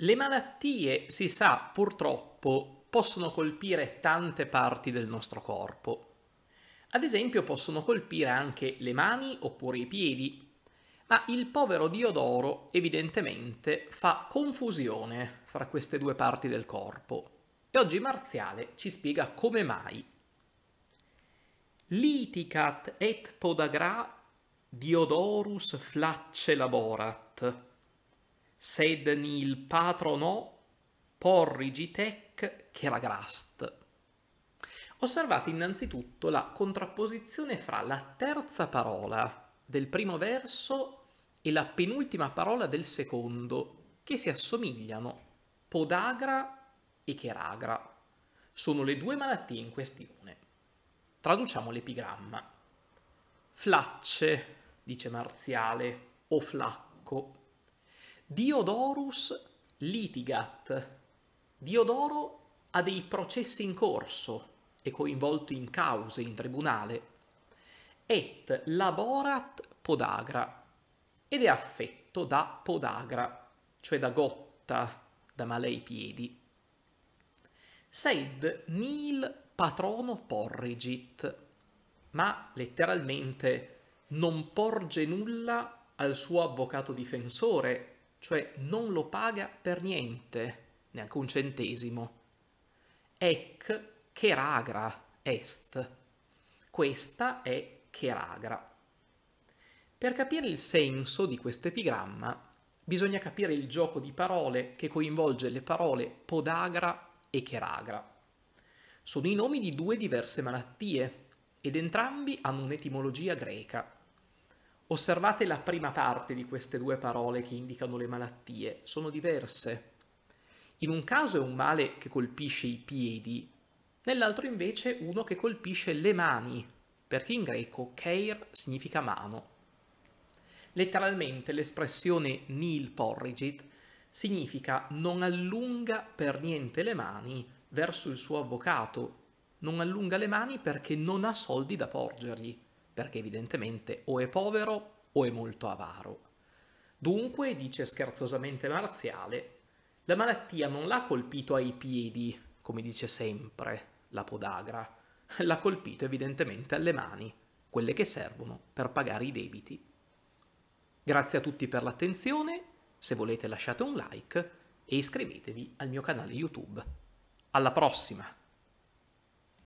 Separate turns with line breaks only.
Le malattie, si sa purtroppo, possono colpire tante parti del nostro corpo. Ad esempio possono colpire anche le mani oppure i piedi, ma il povero Diodoro evidentemente fa confusione fra queste due parti del corpo e oggi Marziale ci spiega come mai. Liticat et podagra Diodorus flacce laborat sed nil patrono porrigitec cheregrast. Osservate innanzitutto la contrapposizione fra la terza parola del primo verso e la penultima parola del secondo, che si assomigliano, podagra e cheragra. Sono le due malattie in questione. Traduciamo l'epigramma. Flacce, dice Marziale, o flacco, Diodorus litigat. Diodoro ha dei processi in corso, è coinvolto in cause in tribunale. Et laborat podagra ed è affetto da podagra, cioè da gotta, da male ai piedi. Sed nil patrono porrigit, ma letteralmente non porge nulla al suo avvocato difensore cioè non lo paga per niente, neanche un centesimo. Ec cheragra est. Questa è cheragra. Per capire il senso di questo epigramma bisogna capire il gioco di parole che coinvolge le parole podagra e cheragra. Sono i nomi di due diverse malattie ed entrambi hanno un'etimologia greca. Osservate la prima parte di queste due parole che indicano le malattie, sono diverse. In un caso è un male che colpisce i piedi, nell'altro invece uno che colpisce le mani, perché in greco keir significa mano. Letteralmente l'espressione nil porrigit significa non allunga per niente le mani verso il suo avvocato, non allunga le mani perché non ha soldi da porgergli perché evidentemente o è povero o è molto avaro. Dunque, dice scherzosamente Marziale, la malattia non l'ha colpito ai piedi, come dice sempre la podagra, l'ha colpito evidentemente alle mani, quelle che servono per pagare i debiti. Grazie a tutti per l'attenzione, se volete lasciate un like e iscrivetevi al mio canale YouTube. Alla prossima!